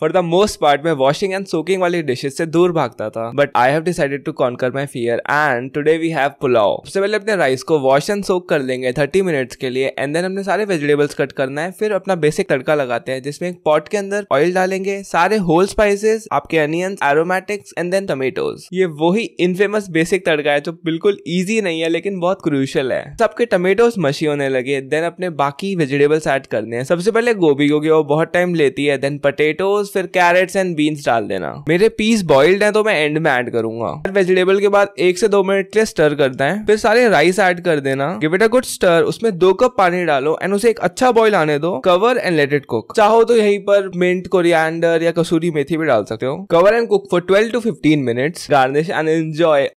for the most part मैं washing and soaking वाली dishes से दूर भागता था but I have decided to conquer my fear and today we have pulao सबसे पहले अपने राइस को वॉश एंड सोक कर लेंगे थर्टी मिनट्स के लिए एंड देन हमने सारे वेजिटेबल्स कट करना है फिर अपना बेसिक तड़का लगाते हैं जिसमें एक पॉट के अंदर ऑयल डालेंगे सारे होल स्पाइसेस आपके onions aromatics and then tomatoes ये वही इनफेमस बेसिक तड़का है जो बिल्कुल ईजी नहीं है लेकिन बहुत क्रूशल है सबके टमेटोज मशी होने लगे देन अपने बाकी वेजिटेबल्स एड करने हैं सबसे पहले गोभी क्योंकि वो बहुत टाइम लेती है देन पटेटोज टोमेटोज फिर कैरेट्स एंड बीन्स डाल देना मेरे पीस बॉइल्ड हैं तो मैं एंड में ऐड करूंगा वेजिटेबल के बाद एक से दो मिनट के लिए स्टर करता है फिर सारे राइस ऐड कर देना give it a good stir उसमें दो कप पानी डालो एंड उसे एक अच्छा बॉइल आने दो cover and let it cook चाहो तो यही पर मिंट कोरियंडर या कसूरी मेथी भी डाल सकते हो cover and cook for twelve to fifteen minutes garnish and enjoy